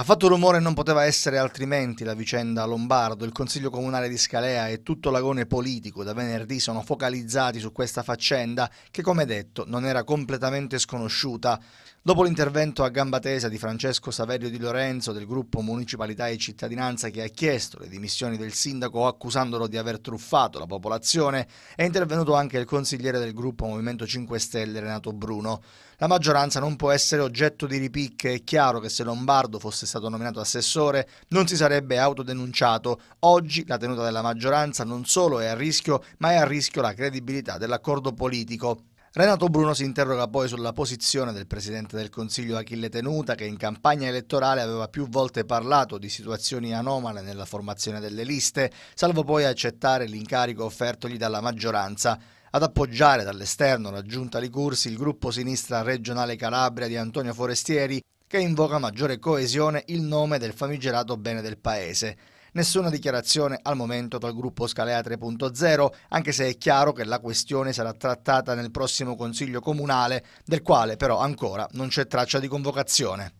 Ha fatto rumore e non poteva essere altrimenti la vicenda Lombardo. Il Consiglio Comunale di Scalea e tutto l'agone politico da venerdì sono focalizzati su questa faccenda che, come detto, non era completamente sconosciuta. Dopo l'intervento a gamba tesa di Francesco Saverio Di Lorenzo del gruppo Municipalità e Cittadinanza che ha chiesto le dimissioni del sindaco accusandolo di aver truffato la popolazione, è intervenuto anche il consigliere del gruppo Movimento 5 Stelle Renato Bruno. La maggioranza non può essere oggetto di ripicche, è chiaro che se Lombardo fosse stato nominato assessore, non si sarebbe autodenunciato. Oggi la tenuta della maggioranza non solo è a rischio, ma è a rischio la credibilità dell'accordo politico. Renato Bruno si interroga poi sulla posizione del presidente del Consiglio Achille Tenuta che in campagna elettorale aveva più volte parlato di situazioni anomale nella formazione delle liste, salvo poi accettare l'incarico offertogli dalla maggioranza. Ad appoggiare dall'esterno la giunta Licursi il gruppo sinistra regionale Calabria di Antonio Forestieri che invoca maggiore coesione il nome del famigerato bene del paese. Nessuna dichiarazione al momento dal gruppo Scalea 3.0, anche se è chiaro che la questione sarà trattata nel prossimo Consiglio Comunale, del quale però ancora non c'è traccia di convocazione.